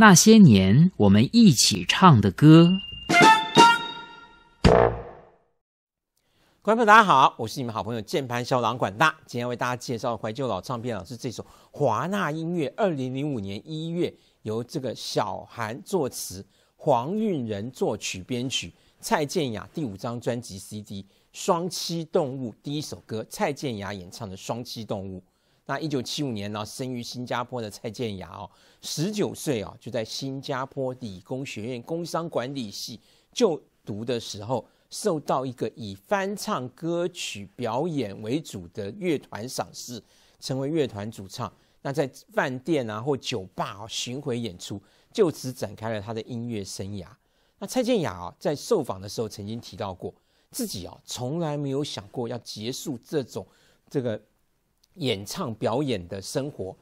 那些年我们一起唱的歌，观众朋友大家好，我是你们好朋友键盘小狼管大，今天为大家介绍怀旧老唱片啊，是这首华纳音乐二零零五年一月由这个小韩作词，黄韵仁作曲编曲。蔡健雅第五张专辑 CD《双栖动物》第一首歌，蔡健雅演唱的《双栖动物》。那一九七五年呢，生于新加坡的蔡健雅哦，十九岁哦，就在新加坡理工学院工商管理系就读的时候，受到一个以翻唱歌曲表演为主的乐团赏识，成为乐团主唱。那在饭店啊或酒吧哦巡回演出，就此展开了他的音乐生涯。那蔡健雅啊，在受访的时候曾经提到过，自己啊从来没有想过要结束这种这个演唱表演的生活，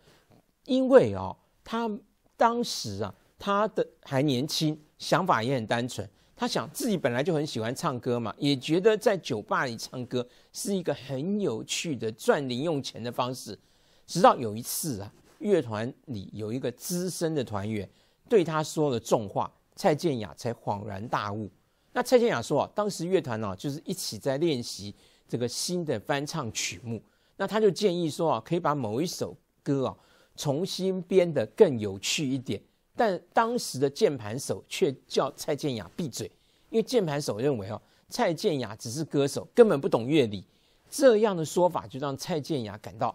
因为啊，他当时啊，他的还年轻，想法也很单纯，他想自己本来就很喜欢唱歌嘛，也觉得在酒吧里唱歌是一个很有趣的赚零用钱的方式。直到有一次啊，乐团里有一个资深的团员对他说了重话。蔡健雅才恍然大悟。那蔡健雅说：“啊，当时乐团呢，就是一起在练习这个新的翻唱曲目。那他就建议说：啊，可以把某一首歌啊重新编的更有趣一点。但当时的键盘手却叫蔡健雅闭嘴，因为键盘手认为哦，蔡健雅只是歌手，根本不懂乐理。这样的说法就让蔡健雅感到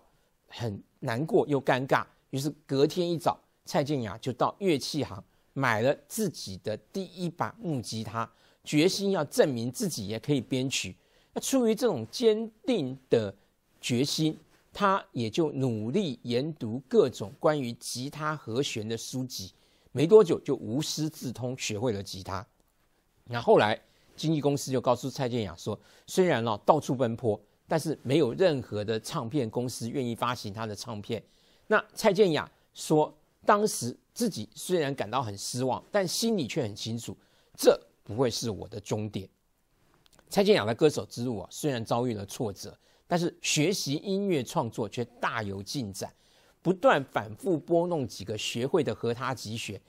很难过又尴尬。于是隔天一早，蔡健雅就到乐器行。”买了自己的第一把木吉他，决心要证明自己也可以编曲。那出于这种坚定的决心，他也就努力研读各种关于吉他和弦的书籍，没多久就无师自通学会了吉他。那后来经纪公司就告诉蔡健雅说，虽然呢到处奔波，但是没有任何的唱片公司愿意发行他的唱片。那蔡健雅说，当时。自己虽然感到很失望，但心里却很清楚，这不会是我的终点。蔡健雅的歌手之路啊，虽然遭遇了挫折，但是学习音乐创作却大有进展。不断反复拨弄几个学会的和他吉弦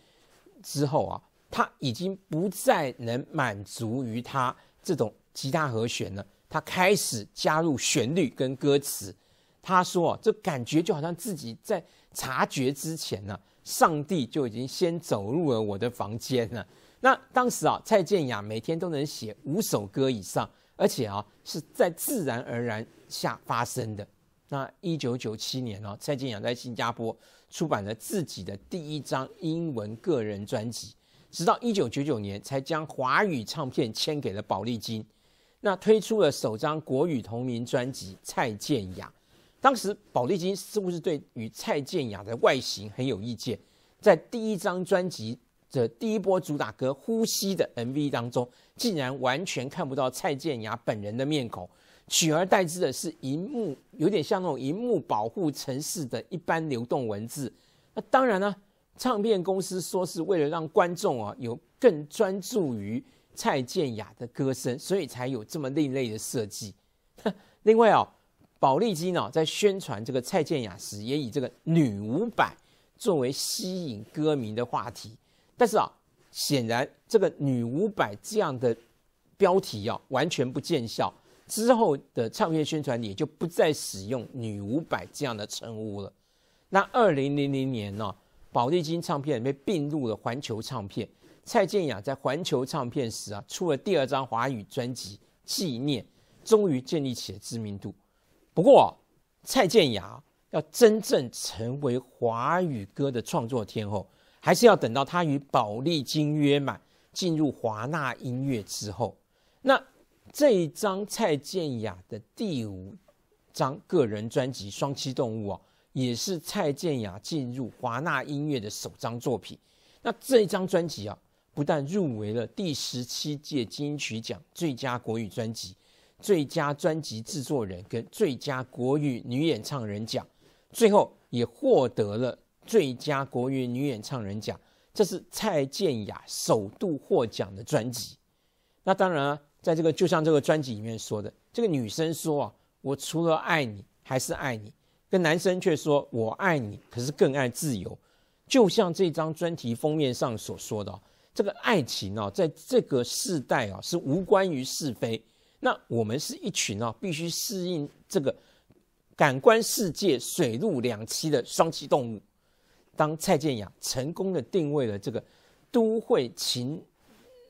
之后啊，他已经不再能满足于他这种吉他和弦了，他开始加入旋律跟歌词。他说：“哦，这感觉就好像自己在察觉之前呢，上帝就已经先走入了我的房间了。”那当时啊，蔡健雅每天都能写五首歌以上，而且啊，是在自然而然下发生的。那一九九七年哦，蔡健雅在新加坡出版了自己的第一张英文个人专辑，直到一九九九年才将华语唱片签给了宝丽金，那推出了首张国语同名专辑《蔡健雅》。当时宝丽金似乎是对与蔡健雅的外形很有意见，在第一张专辑的第一波主打歌《呼吸》的 MV 当中，竟然完全看不到蔡健雅本人的面孔，取而代之的是银幕，有点像那种银幕保护城市的一般流动文字。那当然呢，唱片公司说是为了让观众啊有更专注于蔡健雅的歌声，所以才有这么另类的设计。另外啊。宝丽金呢，在宣传这个蔡健雅时，也以这个“女五百”作为吸引歌迷的话题。但是啊，显然这个“女五百”这样的标题啊，完全不见效。之后的唱片宣传也就不再使用“女五百”这样的称呼了。那二零零零年呢，宝丽金唱片被并入了环球唱片。蔡健雅在环球唱片时啊，出了第二张华语专辑《纪念》，终于建立起了知名度。不过，蔡健雅要真正成为华语歌的创作天后，还是要等到她与宝丽金约满，进入华纳音乐之后。那这一张蔡健雅的第五张个人专辑《双栖动物》啊，也是蔡健雅进入华纳音乐的首张作品。那这一张专辑啊，不但入围了第十七届金曲奖最佳国语专辑。最佳专辑制作人跟最佳国语女演唱人奖，最后也获得了最佳国语女演唱人奖。这是蔡健雅首度获奖的专辑。那当然，在这个就像这个专辑里面说的，这个女生说啊，我除了爱你还是爱你，跟男生却说我爱你，可是更爱自由。就像这张专题封面上所说的，这个爱情啊，在这个世代啊，是无关于是非。那我们是一群啊，必须适应这个感官世界、水陆两栖的双栖动物。当蔡健雅成功的定位了这个都会情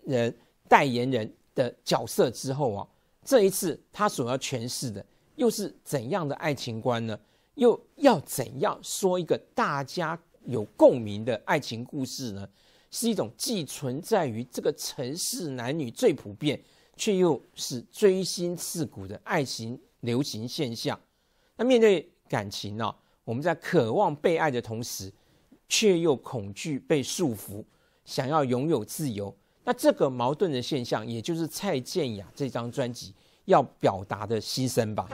人代言人的角色之后啊，这一次她所要诠释的又是怎样的爱情观呢？又要怎样说一个大家有共鸣的爱情故事呢？是一种既存在于这个城市男女最普遍。却又是锥心刺骨的爱情流行现象。那面对感情呢？我们在渴望被爱的同时，却又恐惧被束缚，想要拥有自由。那这个矛盾的现象，也就是蔡健雅这张专辑要表达的心声吧。